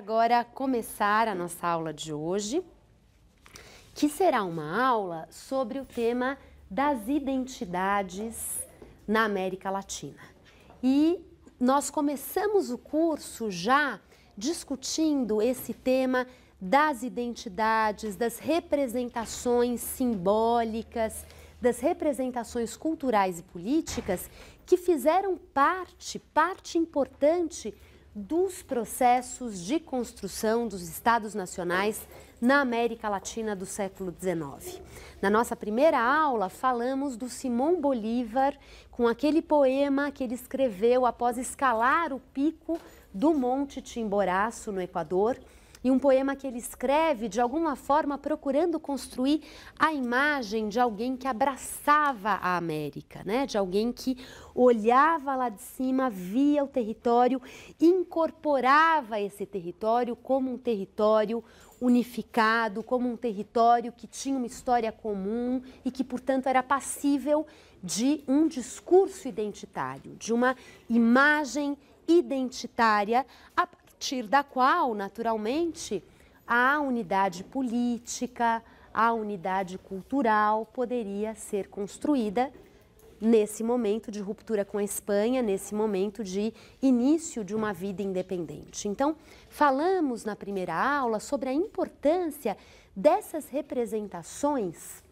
agora começar a nossa aula de hoje, que será uma aula sobre o tema das identidades na América Latina. E nós começamos o curso já discutindo esse tema das identidades, das representações simbólicas, das representações culturais e políticas que fizeram parte, parte importante dos processos de construção dos estados nacionais na América Latina do século XIX. Na nossa primeira aula, falamos do Simão Bolívar com aquele poema que ele escreveu após escalar o pico do Monte Timboraço, no Equador, e um poema que ele escreve de alguma forma procurando construir a imagem de alguém que abraçava a América, né? De alguém que olhava lá de cima, via o território, incorporava esse território como um território unificado, como um território que tinha uma história comum e que, portanto, era passível de um discurso identitário, de uma imagem identitária a partir da qual, naturalmente, a unidade política, a unidade cultural poderia ser construída nesse momento de ruptura com a Espanha, nesse momento de início de uma vida independente. Então, falamos na primeira aula sobre a importância dessas representações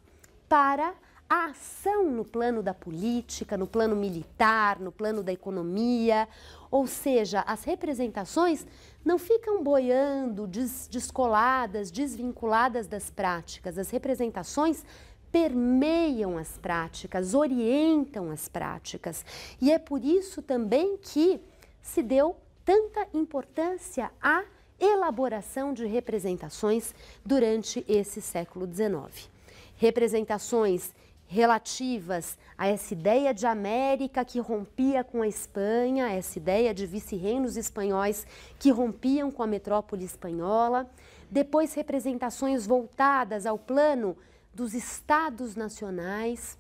para a ação no plano da política, no plano militar, no plano da economia, ou seja, as representações não ficam boiando, des descoladas, desvinculadas das práticas. As representações permeiam as práticas, orientam as práticas. E é por isso também que se deu tanta importância à elaboração de representações durante esse século XIX. Representações relativas a essa ideia de América que rompia com a Espanha, essa ideia de vice-reinos espanhóis que rompiam com a metrópole espanhola, depois representações voltadas ao plano dos estados nacionais.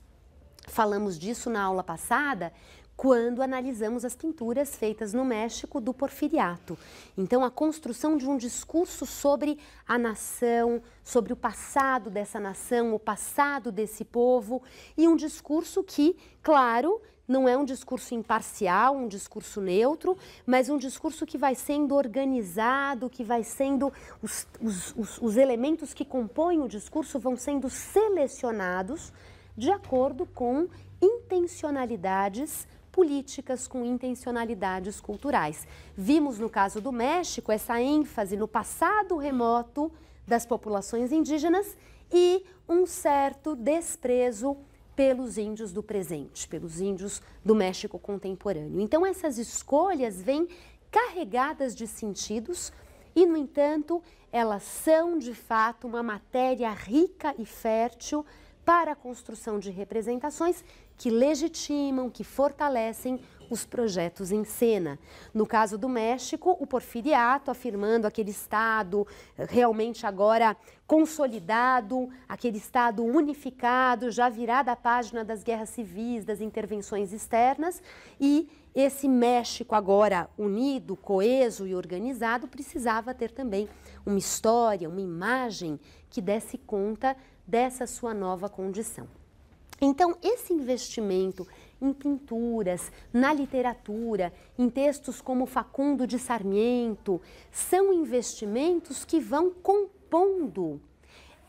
Falamos disso na aula passada, quando analisamos as pinturas feitas no México do Porfiriato. Então, a construção de um discurso sobre a nação, sobre o passado dessa nação, o passado desse povo, e um discurso que, claro, não é um discurso imparcial, um discurso neutro, mas um discurso que vai sendo organizado, que vai sendo. Os, os, os, os elementos que compõem o discurso vão sendo selecionados de acordo com intencionalidades políticas com intencionalidades culturais. Vimos no caso do México essa ênfase no passado remoto das populações indígenas e um certo desprezo pelos índios do presente, pelos índios do México contemporâneo. Então, essas escolhas vêm carregadas de sentidos e, no entanto, elas são de fato uma matéria rica e fértil para a construção de representações que legitimam, que fortalecem os projetos em cena. No caso do México, o Porfiriato afirmando aquele Estado eh, realmente agora consolidado, aquele Estado unificado, já virado a página das guerras civis, das intervenções externas, e esse México agora unido, coeso e organizado precisava ter também uma história, uma imagem que desse conta dessa sua nova condição. Então, esse investimento em pinturas, na literatura, em textos como Facundo de Sarmiento, são investimentos que vão compondo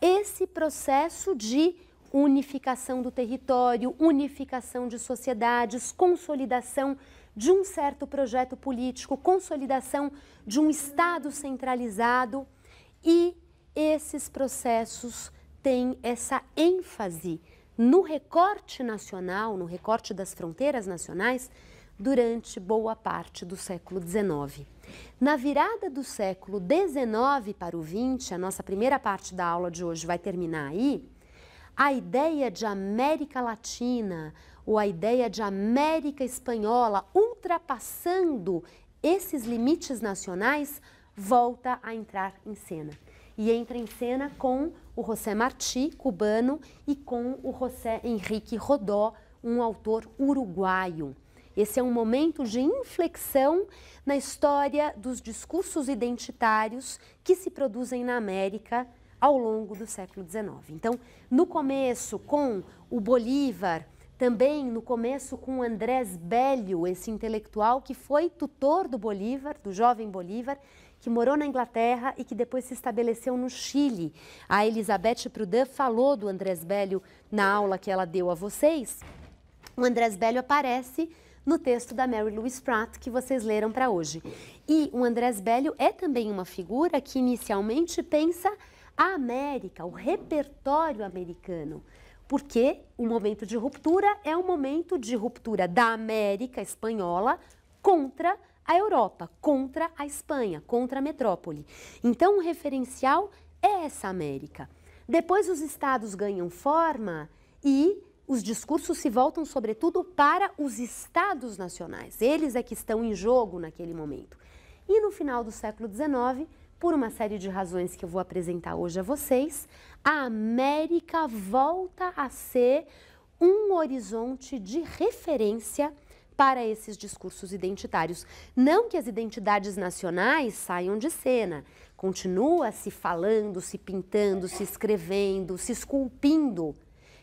esse processo de unificação do território, unificação de sociedades, consolidação de um certo projeto político, consolidação de um Estado centralizado e esses processos tem essa ênfase no recorte nacional, no recorte das fronteiras nacionais, durante boa parte do século XIX. Na virada do século XIX para o XX, a nossa primeira parte da aula de hoje vai terminar aí, a ideia de América Latina ou a ideia de América Espanhola ultrapassando esses limites nacionais volta a entrar em cena e entra em cena com o José Martí, cubano, e com o José Henrique Rodó, um autor uruguaio. Esse é um momento de inflexão na história dos discursos identitários que se produzem na América ao longo do século XIX. Então, no começo, com o Bolívar, também no começo com Andrés Bello, esse intelectual que foi tutor do Bolívar, do jovem Bolívar, que morou na Inglaterra e que depois se estabeleceu no Chile. A Elizabeth Prudin falou do Andrés Bello na aula que ela deu a vocês. O Andrés Bello aparece no texto da Mary Louise Pratt que vocês leram para hoje. E o Andrés Bello é também uma figura que inicialmente pensa a América, o repertório americano porque o momento de ruptura é um momento de ruptura da América espanhola contra a Europa, contra a Espanha, contra a metrópole. Então, o referencial é essa América. Depois, os estados ganham forma e os discursos se voltam, sobretudo, para os estados nacionais. Eles é que estão em jogo naquele momento. E no final do século XIX, por uma série de razões que eu vou apresentar hoje a vocês, a América volta a ser um horizonte de referência para esses discursos identitários. Não que as identidades nacionais saiam de cena, continua se falando, se pintando, se escrevendo, se esculpindo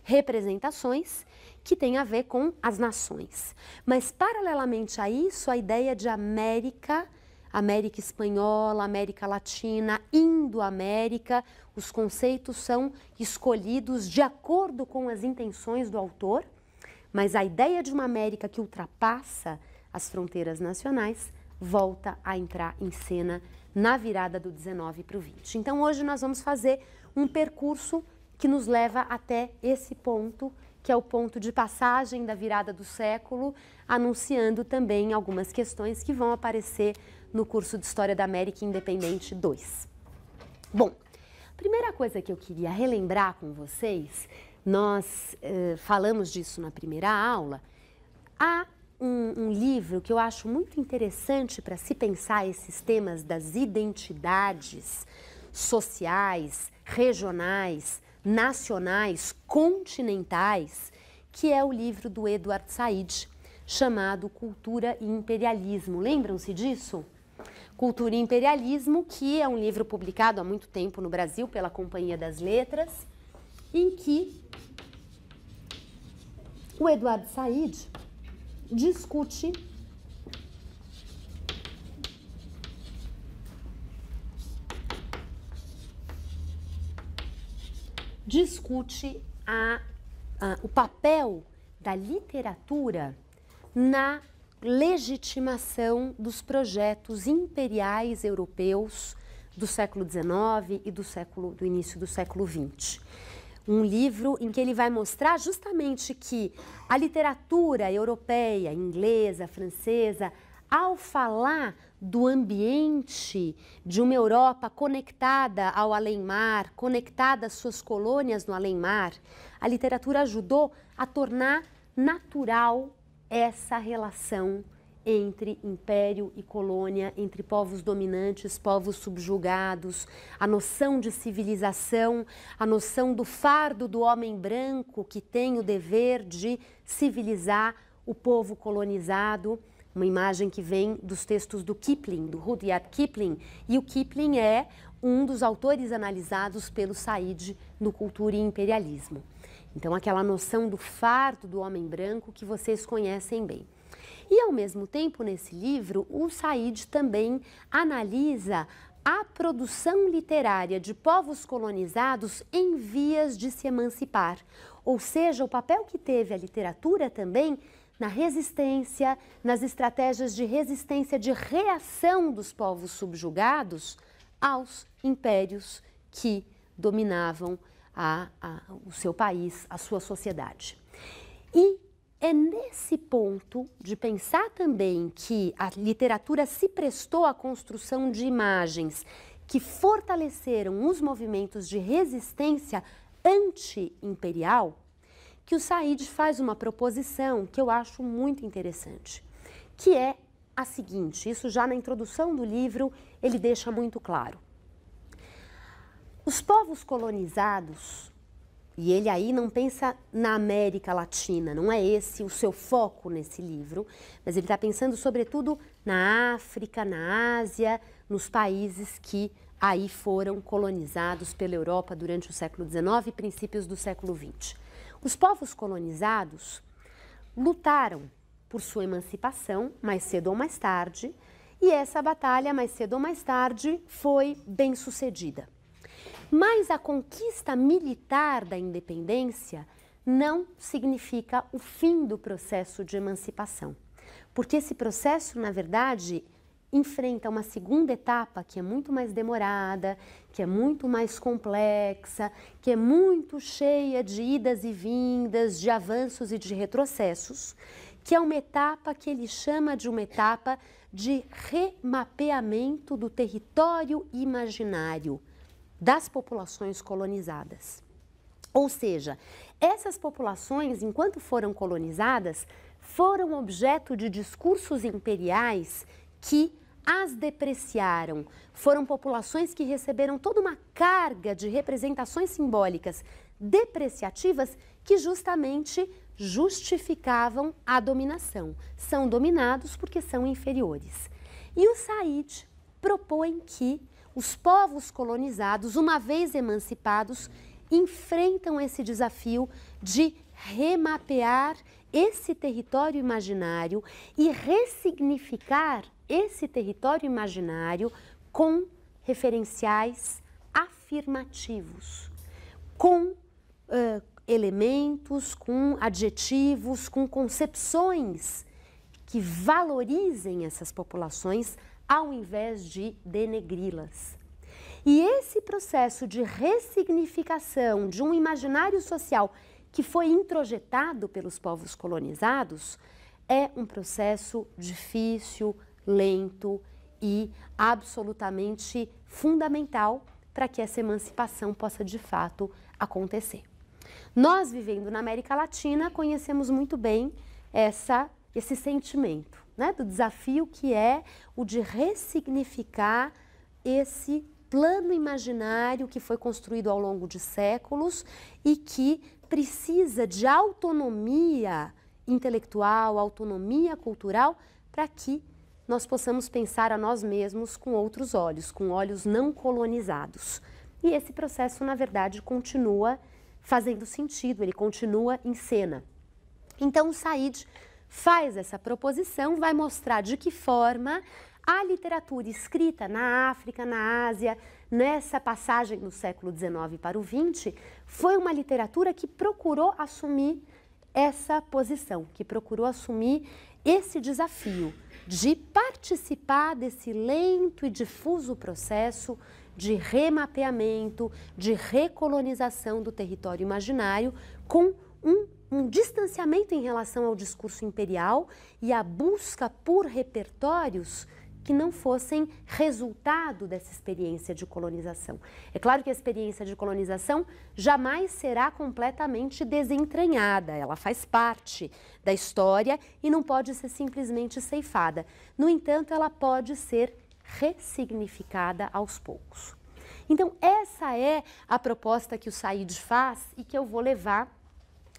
representações que têm a ver com as nações. Mas paralelamente a isso, a ideia de América América Espanhola, América Latina, Indo-América, os conceitos são escolhidos de acordo com as intenções do autor mas a ideia de uma América que ultrapassa as fronteiras nacionais volta a entrar em cena na virada do 19 para o 20. Então hoje nós vamos fazer um percurso que nos leva até esse ponto, que é o ponto de passagem da virada do século, anunciando também algumas questões que vão aparecer no curso de História da América Independente 2. Bom, primeira coisa que eu queria relembrar com vocês nós eh, falamos disso na primeira aula, há um, um livro que eu acho muito interessante para se pensar esses temas das identidades sociais, regionais, nacionais, continentais, que é o livro do Eduardo Said, chamado Cultura e Imperialismo. Lembram-se disso? Cultura e Imperialismo, que é um livro publicado há muito tempo no Brasil pela Companhia das Letras em que o Eduardo Said discute discute a, a, o papel da literatura na legitimação dos projetos imperiais europeus do século XIX e do século do início do século XX um livro em que ele vai mostrar justamente que a literatura europeia, inglesa, francesa, ao falar do ambiente de uma Europa conectada ao além-mar, conectada às suas colônias no além-mar, a literatura ajudou a tornar natural essa relação entre império e colônia, entre povos dominantes, povos subjugados, a noção de civilização, a noção do fardo do homem branco que tem o dever de civilizar o povo colonizado, uma imagem que vem dos textos do Kipling, do Rudyard Kipling, e o Kipling é um dos autores analisados pelo Said no Cultura e Imperialismo. Então, aquela noção do fardo do homem branco que vocês conhecem bem. E ao mesmo tempo, nesse livro, o Said também analisa a produção literária de povos colonizados em vias de se emancipar, ou seja, o papel que teve a literatura também na resistência, nas estratégias de resistência, de reação dos povos subjugados aos impérios que dominavam a, a, o seu país, a sua sociedade. E é nesse ponto de pensar também que a literatura se prestou à construção de imagens que fortaleceram os movimentos de resistência anti-imperial que o Said faz uma proposição que eu acho muito interessante, que é a seguinte, isso já na introdução do livro ele deixa muito claro. Os povos colonizados e ele aí não pensa na América Latina, não é esse o seu foco nesse livro, mas ele está pensando sobretudo na África, na Ásia, nos países que aí foram colonizados pela Europa durante o século XIX e princípios do século XX. Os povos colonizados lutaram por sua emancipação mais cedo ou mais tarde, e essa batalha, mais cedo ou mais tarde, foi bem sucedida. Mas a conquista militar da independência não significa o fim do processo de emancipação, porque esse processo, na verdade, enfrenta uma segunda etapa que é muito mais demorada, que é muito mais complexa, que é muito cheia de idas e vindas, de avanços e de retrocessos, que é uma etapa que ele chama de uma etapa de remapeamento do território imaginário das populações colonizadas. Ou seja, essas populações, enquanto foram colonizadas, foram objeto de discursos imperiais que as depreciaram. Foram populações que receberam toda uma carga de representações simbólicas depreciativas que justamente justificavam a dominação. São dominados porque são inferiores. E o Said propõe que os povos colonizados, uma vez emancipados, enfrentam esse desafio de remapear esse território imaginário e ressignificar esse território imaginário com referenciais afirmativos, com uh, elementos, com adjetivos, com concepções que valorizem essas populações ao invés de denegri-las. E esse processo de ressignificação de um imaginário social que foi introjetado pelos povos colonizados é um processo difícil, lento e absolutamente fundamental para que essa emancipação possa de fato acontecer. Nós, vivendo na América Latina, conhecemos muito bem essa, esse sentimento né, do desafio que é o de ressignificar esse plano imaginário que foi construído ao longo de séculos e que precisa de autonomia intelectual, autonomia cultural, para que nós possamos pensar a nós mesmos com outros olhos, com olhos não colonizados. E esse processo, na verdade, continua fazendo sentido, ele continua em cena. Então, o Said faz essa proposição, vai mostrar de que forma a literatura escrita na África, na Ásia, nessa passagem do século XIX para o XX, foi uma literatura que procurou assumir essa posição, que procurou assumir esse desafio de participar desse lento e difuso processo de remapeamento, de recolonização do território imaginário com um um distanciamento em relação ao discurso imperial e a busca por repertórios que não fossem resultado dessa experiência de colonização. É claro que a experiência de colonização jamais será completamente desentranhada, ela faz parte da história e não pode ser simplesmente ceifada. No entanto, ela pode ser ressignificada aos poucos. Então, essa é a proposta que o Said faz e que eu vou levar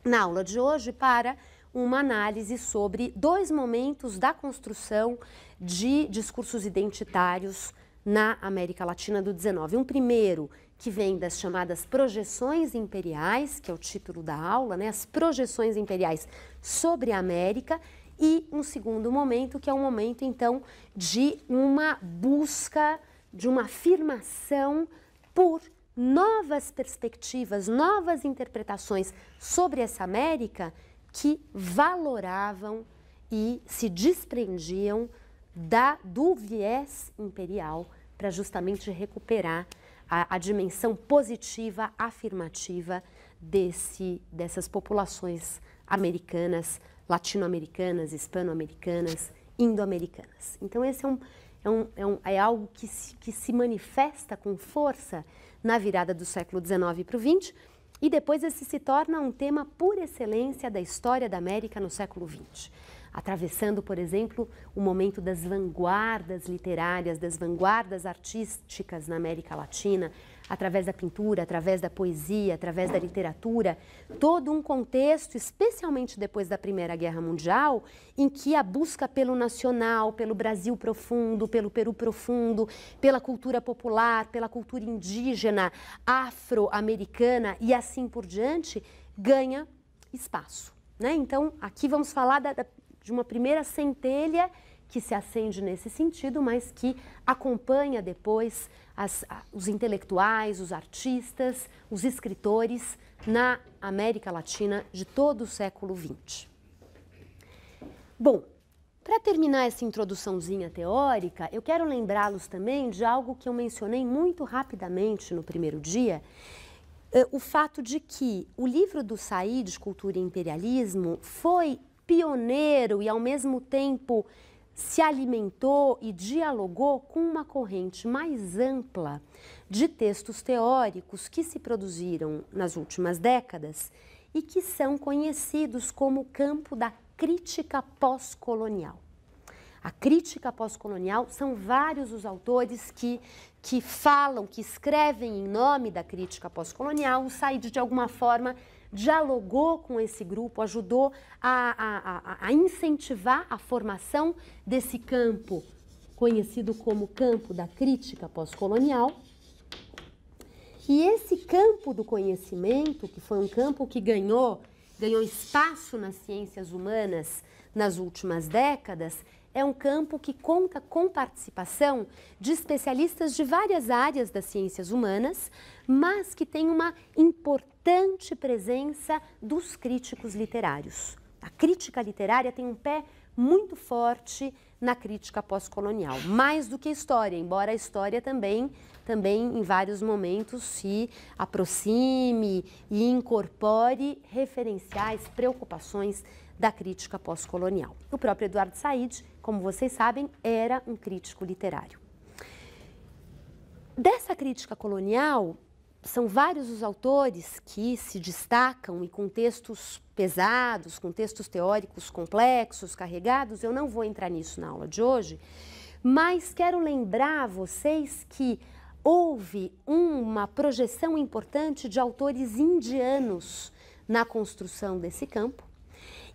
na aula de hoje para uma análise sobre dois momentos da construção de discursos identitários na América Latina do 19. Um primeiro que vem das chamadas projeções imperiais, que é o título da aula, né? As projeções imperiais sobre a América e um segundo momento que é um momento então de uma busca de uma afirmação por novas perspectivas, novas interpretações sobre essa América que valoravam e se desprendiam da, do viés imperial para justamente recuperar a, a, dimensão positiva, afirmativa desse, dessas populações americanas, latino-americanas, hispano-americanas, indo-americanas. Então, esse é, um, é, um, é, um, é algo que se, que se manifesta com força na virada do século XIX para o XX, e depois esse se torna um tema por excelência da história da América no século XX. Atravessando, por exemplo, o momento das vanguardas literárias, das vanguardas artísticas na América Latina, através da pintura, através da poesia, através da literatura, todo um contexto, especialmente depois da Primeira Guerra Mundial, em que a busca pelo nacional, pelo Brasil profundo, pelo Peru profundo, pela cultura popular, pela cultura indígena, afro-americana e assim por diante, ganha espaço. Né? Então, aqui vamos falar da, da, de uma primeira centelha que se acende nesse sentido, mas que acompanha depois as, os intelectuais, os artistas, os escritores na América Latina de todo o século XX. Bom, para terminar essa introduçãozinha teórica, eu quero lembrá-los também de algo que eu mencionei muito rapidamente no primeiro dia, eh, o fato de que o livro do Said, Cultura e Imperialismo, foi pioneiro e, ao mesmo tempo, se alimentou e dialogou com uma corrente mais ampla de textos teóricos que se produziram nas últimas décadas e que são conhecidos como o campo da crítica pós-colonial. A crítica pós-colonial são vários os autores que, que falam, que escrevem em nome da crítica pós-colonial, o Said de alguma forma dialogou com esse grupo, ajudou a, a, a, incentivar a formação desse campo, conhecido como campo da crítica pós-colonial. E esse campo do conhecimento, que foi um campo que ganhou, ganhou espaço nas ciências humanas nas últimas décadas, é um campo que conta com participação de especialistas de várias áreas das ciências humanas, mas que tem uma importância constante presença dos críticos literários. A crítica literária tem um pé muito forte na crítica pós-colonial, mais do que a história, embora a história também, também em vários momentos se aproxime e incorpore referenciais, preocupações da crítica pós-colonial. O próprio Eduardo Said, como vocês sabem, era um crítico literário. Dessa crítica colonial, são vários os autores que se destacam e com textos pesados, com textos teóricos complexos, carregados. Eu não vou entrar nisso na aula de hoje, mas quero lembrar vocês que houve uma projeção importante de autores indianos na construção desse campo.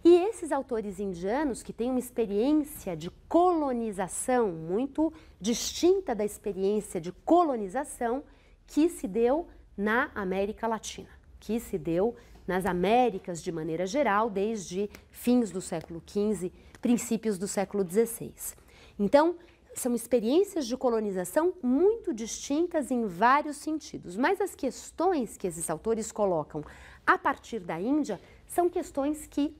E esses autores indianos, que têm uma experiência de colonização muito distinta da experiência de colonização que se deu na América Latina, que se deu nas Américas de maneira geral desde fins do século XV, princípios do século XVI. Então, são experiências de colonização muito distintas em vários sentidos, mas as questões que esses autores colocam a partir da Índia são questões que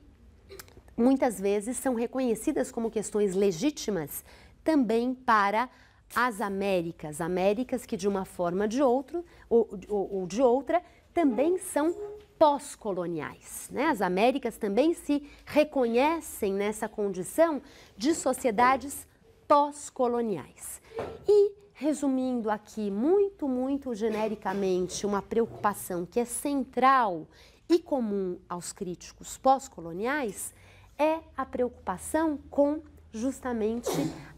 muitas vezes são reconhecidas como questões legítimas também para as Américas, Américas que de uma forma de outro, ou, ou, ou de outra também são pós-coloniais. Né? As Américas também se reconhecem nessa condição de sociedades pós-coloniais. E, resumindo aqui muito, muito genericamente, uma preocupação que é central e comum aos críticos pós-coloniais é a preocupação com justamente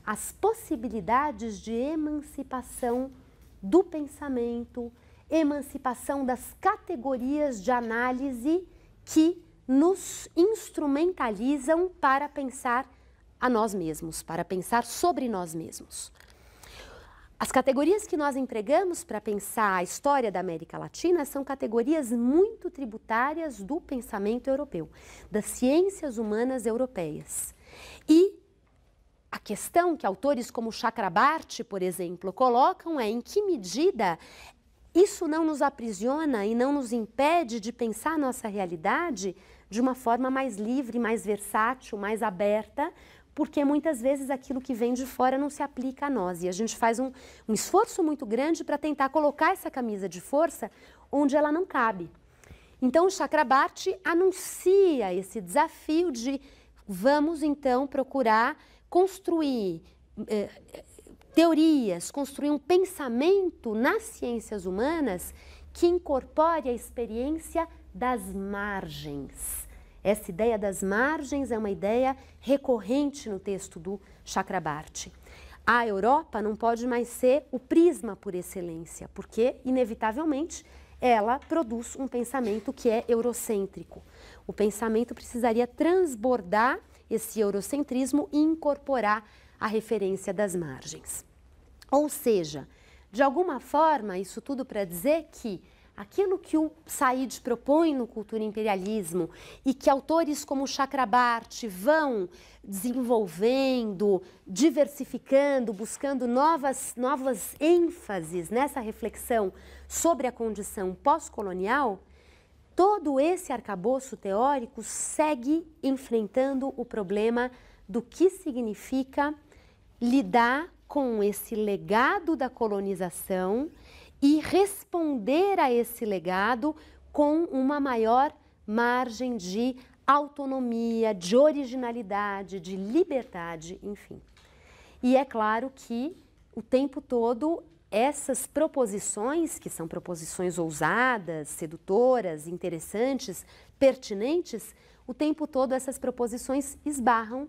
as possibilidades de emancipação do pensamento, emancipação das categorias de análise que nos instrumentalizam para pensar a nós mesmos, para pensar sobre nós mesmos. As categorias que nós empregamos para pensar a história da América Latina são categorias muito tributárias do pensamento europeu, das ciências humanas europeias. E a questão que autores como Chakrabarti, por exemplo, colocam é em que medida isso não nos aprisiona e não nos impede de pensar a nossa realidade de uma forma mais livre, mais versátil, mais aberta, porque muitas vezes aquilo que vem de fora não se aplica a nós. E a gente faz um, um esforço muito grande para tentar colocar essa camisa de força onde ela não cabe. Então, o Chakrabarti anuncia esse desafio de vamos então procurar construir eh, teorias, construir um pensamento nas ciências humanas que incorpore a experiência das margens. Essa ideia das margens é uma ideia recorrente no texto do Chakrabarti. A Europa não pode mais ser o prisma por excelência, porque, inevitavelmente, ela produz um pensamento que é eurocêntrico. O pensamento precisaria transbordar esse eurocentrismo e incorporar a referência das margens. Ou seja, de alguma forma, isso tudo para dizer que aquilo que o Said propõe no Cultura Imperialismo e que autores como Chakrabarti vão desenvolvendo, diversificando, buscando novas, novas ênfases nessa reflexão sobre a condição pós-colonial, todo esse arcabouço teórico segue enfrentando o problema do que significa lidar com esse legado da colonização e responder a esse legado com uma maior margem de autonomia, de originalidade, de liberdade, enfim. E é claro que o tempo todo essas proposições, que são proposições ousadas, sedutoras, interessantes, pertinentes, o tempo todo essas proposições esbarram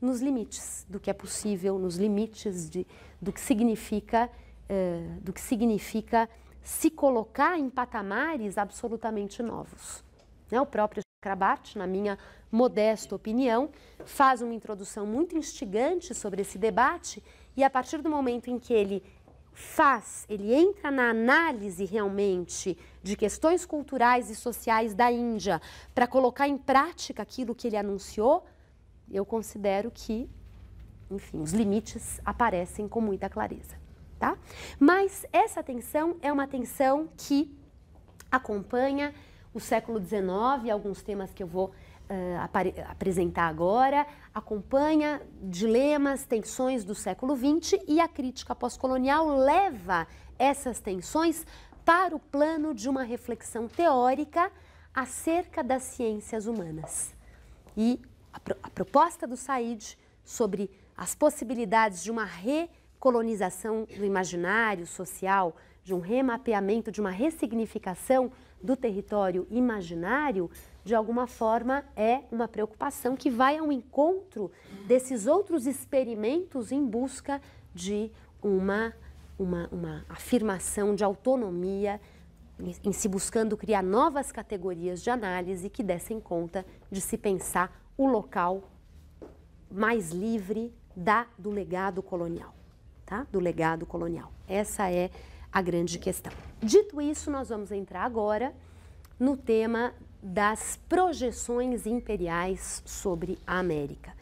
nos limites do que é possível, nos limites de, do que significa, uh, do que significa se colocar em patamares absolutamente novos. Né? O próprio Chakrabarty, na minha modesta opinião, faz uma introdução muito instigante sobre esse debate e a partir do momento em que ele faz, ele entra na análise realmente de questões culturais e sociais da Índia para colocar em prática aquilo que ele anunciou, eu considero que, enfim, os limites aparecem com muita clareza, tá? Mas essa tensão é uma tensão que acompanha o século XIX, alguns temas que eu vou uh, apresentar agora acompanha dilemas, tensões do século XX e a crítica pós-colonial leva essas tensões para o plano de uma reflexão teórica acerca das ciências humanas. E a, pro a proposta do Said sobre as possibilidades de uma recolonização do imaginário social, de um remapeamento, de uma ressignificação do território imaginário, de alguma forma é uma preocupação que vai ao encontro desses outros experimentos em busca de uma, uma, uma afirmação de autonomia, em se buscando criar novas categorias de análise que dessem conta de se pensar o local mais livre da do legado colonial, tá? Do legado colonial. Essa é a grande questão. Dito isso, nós vamos entrar agora no tema das projeções imperiais sobre a América.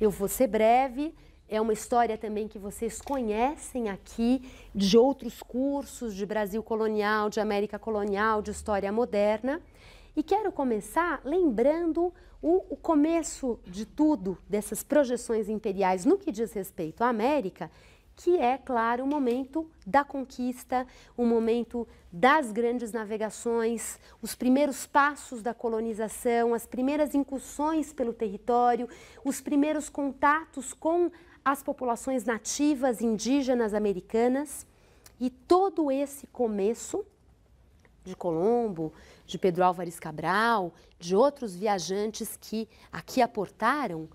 Eu vou ser breve, é uma história também que vocês conhecem aqui de outros cursos de Brasil colonial, de América colonial, de história moderna. E quero começar lembrando o, o começo de tudo dessas projeções imperiais no que diz respeito à América que é, claro, o momento da conquista, o momento das grandes navegações, os primeiros passos da colonização, as primeiras incursões pelo território, os primeiros contatos com as populações nativas indígenas americanas e todo esse começo de Colombo, de Pedro Álvares Cabral, de outros viajantes que aqui aportaram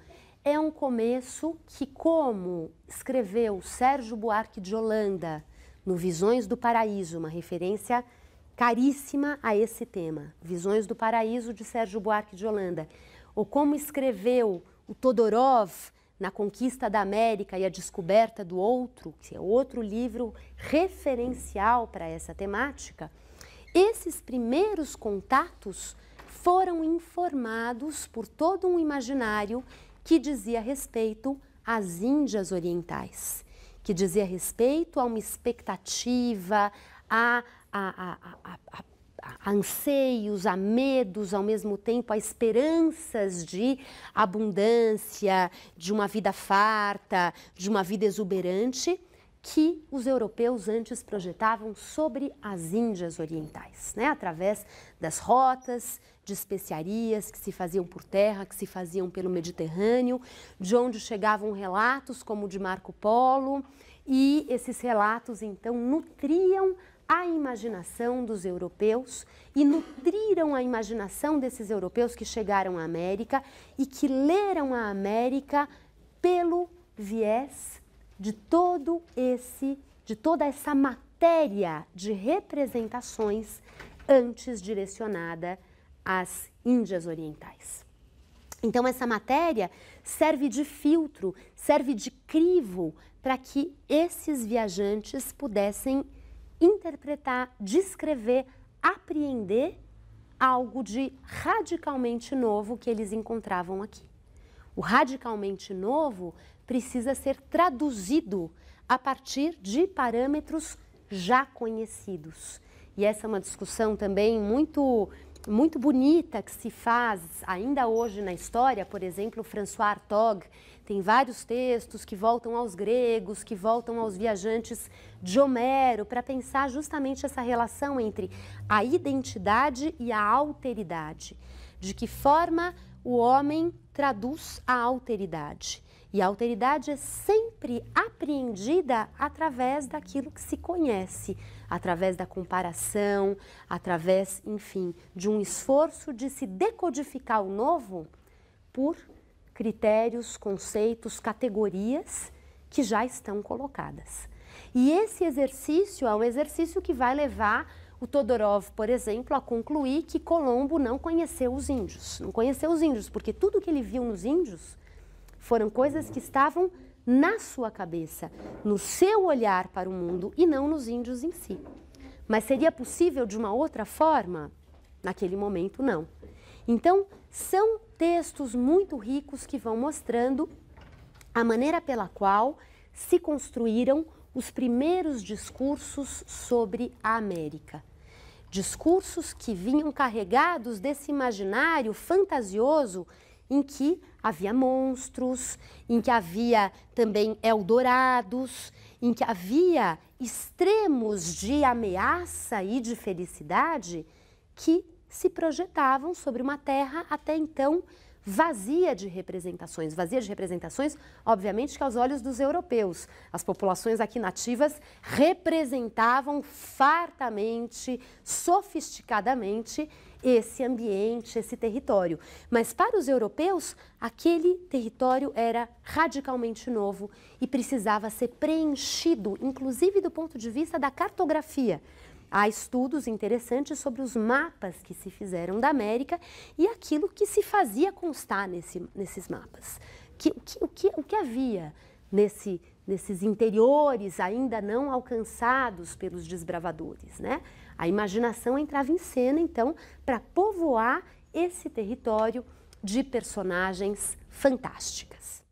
é um começo que, como escreveu Sérgio Buarque de Holanda no Visões do Paraíso, uma referência caríssima a esse tema, Visões do Paraíso de Sérgio Buarque de Holanda, ou como escreveu o Todorov na Conquista da América e a Descoberta do Outro, que é outro livro referencial para essa temática, esses primeiros contatos foram informados por todo um imaginário que dizia respeito às Índias Orientais, que dizia respeito a uma expectativa, a, a, a, a, anseios, a medos, ao mesmo tempo a esperanças de abundância, de uma vida farta, de uma vida exuberante que os europeus antes projetavam sobre as Índias orientais, né? através das rotas de especiarias que se faziam por terra, que se faziam pelo Mediterrâneo, de onde chegavam relatos como o de Marco Polo, e esses relatos então nutriam a imaginação dos europeus e nutriram a imaginação desses europeus que chegaram à América e que leram a América pelo viés de todo esse, de toda essa matéria de representações antes direcionada às Índias Orientais. Então essa matéria serve de filtro, serve de crivo para que esses viajantes pudessem interpretar, descrever, apreender algo de radicalmente novo que eles encontravam aqui. O radicalmente novo precisa ser traduzido a partir de parâmetros já conhecidos. E essa é uma discussão também muito muito bonita que se faz ainda hoje na história, por exemplo, François Artaud tem vários textos que voltam aos gregos, que voltam aos viajantes de Homero para pensar justamente essa relação entre a identidade e a alteridade. De que forma o homem traduz a alteridade? E a alteridade é sempre apreendida através daquilo que se conhece, através da comparação, através, enfim, de um esforço de se decodificar o novo por critérios, conceitos, categorias que já estão colocadas. E esse exercício é um exercício que vai levar o Todorov, por exemplo, a concluir que Colombo não conheceu os índios. Não conheceu os índios, porque tudo que ele viu nos índios foram coisas que estavam na sua cabeça, no seu olhar para o mundo e não nos índios em si. Mas seria possível de uma outra forma? Naquele momento, não. Então, são textos muito ricos que vão mostrando a maneira pela qual se construíram os primeiros discursos sobre a América. Discursos que vinham carregados desse imaginário fantasioso em que havia monstros, em que havia também Eldorados, em que havia extremos de ameaça e de felicidade que se projetavam sobre uma terra até então vazia de representações. Vazia de representações, obviamente, que aos olhos dos europeus. As populações aqui nativas representavam fartamente, sofisticadamente esse ambiente, esse território. Mas para os europeus, aquele território era radicalmente novo e precisava ser preenchido, inclusive do ponto de vista da cartografia. Há estudos interessantes sobre os mapas que se fizeram da América e aquilo que se fazia constar nesse, nesses mapas. Que, o, que, o, que, o que havia nesse, nesses interiores ainda não alcançados pelos desbravadores, né? A imaginação entrava em cena, então, para povoar esse território de personagens fantásticas.